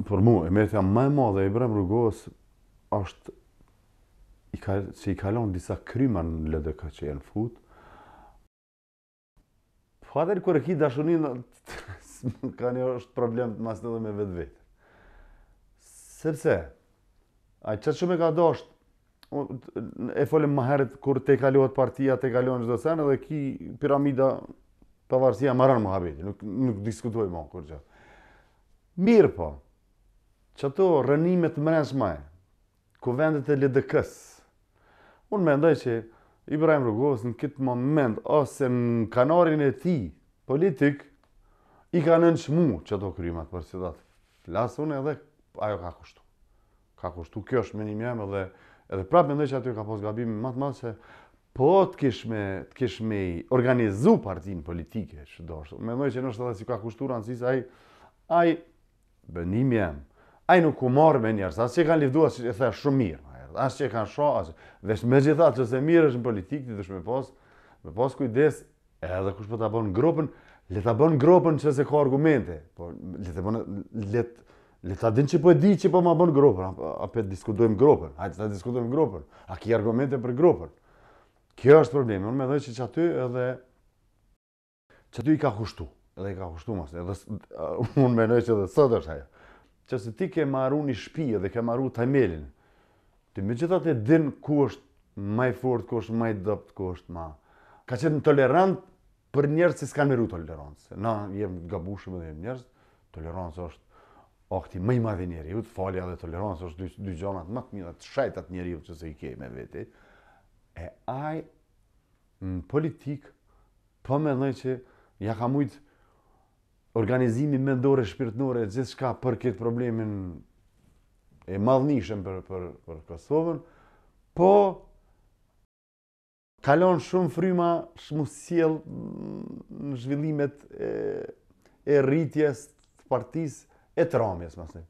për mu, e mërëtja më e madhe e Ibrahim Rugos është i ka, që i kalon disa kryma në LDK që janë fut. Po atër kërë ki dashonin, ka një është problem të masë edhe me vetë vetë. Sërse, a që që ka dosht, e folim më herët kur te kalohet partia, te kalohen çdo sen edhe ki piramida pavarësia marrën Muhamedit, nuk nuk diskutoj më kur gjë. Mirë po, që ato rënimet mrezma e, ku vendet e lidëkës. Unë me ndoj që Ibrahim Rugos në këtë moment, ose në kanarin e ti politik, i ka në nëshmu që ato për si datë. Lasë unë edhe, ajo ka kushtu. Ka kushtu, kjo është me një mjëmë edhe prapë me ndoj që ato ka posë gabimi matë matë që Po të kish me të kish me organizu partin politike çdo. Mendoj që nëse edhe si ka kushtura rëndësis, ai ai bënimi jam, ai nuk ku morë me njerës, asë që kanë lifdu, asë që e thërë shumë mirë, asë që e kanë shohë, asë dhe shme gjitha që se mirë është në politikë, të dhëshme me pos kujdes, edhe kush për po të abonë grupën, le të abonë gropën që se ka argumente, po, le të abonë, le të, le adin që po e di që po më abonë gropën, a, pe diskutojmë grupën, hajtë të diskutojmë gropën, a ki argumente për gropën, Kjo është problemi, unë me dhe që që aty edhe, që aty i ka kushtu, edhe i ka kushtu mos, edhe, unë me që dhe sot është ajo që se ti ke marru një shpia dhe ke marru tajmelin, ti me gjithat e din ku është maj fort, ku është maj dëpt, ku është ma. Ka qenë tolerant për njerës që s'kanë meru tolerancë. Na jem gabushëm dhe jem njerës, tolerancë është akti mëj madhe njeri, u të falja dhe tolerancë është dy, gjonat më të mjë të shajtat njeri që se i kej me veti. E aj në politikë për po me dhe që ja ka mujtë organizimi mendore shpirtnore e gjithë shka për këtë problemin e madhnishëm për, për, për Kosovën, po kalon shumë fryma shmu në mm, zhvillimet e, e rritjes të partisë e të ramjes, më